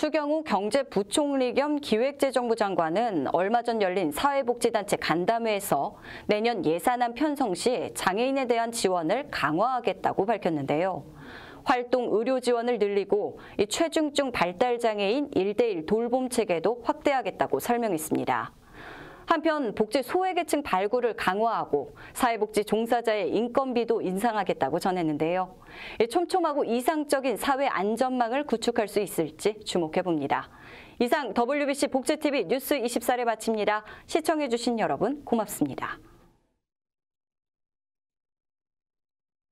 추경우 경제부총리 겸 기획재정부 장관은 얼마 전 열린 사회복지단체 간담회에서 내년 예산안 편성 시 장애인에 대한 지원을 강화하겠다고 밝혔는데요. 활동 의료 지원을 늘리고 최중증 발달장애인 1대1 돌봄 체계도 확대하겠다고 설명했습니다. 한편 복지 소외계층 발굴을 강화하고 사회복지 종사자의 인건비도 인상하겠다고 전했는데요. 촘촘하고 이상적인 사회 안전망을 구축할 수 있을지 주목해봅니다. 이상 WBC 복지TV 뉴스 24를 마칩니다. 시청해주신 여러분 고맙습니다.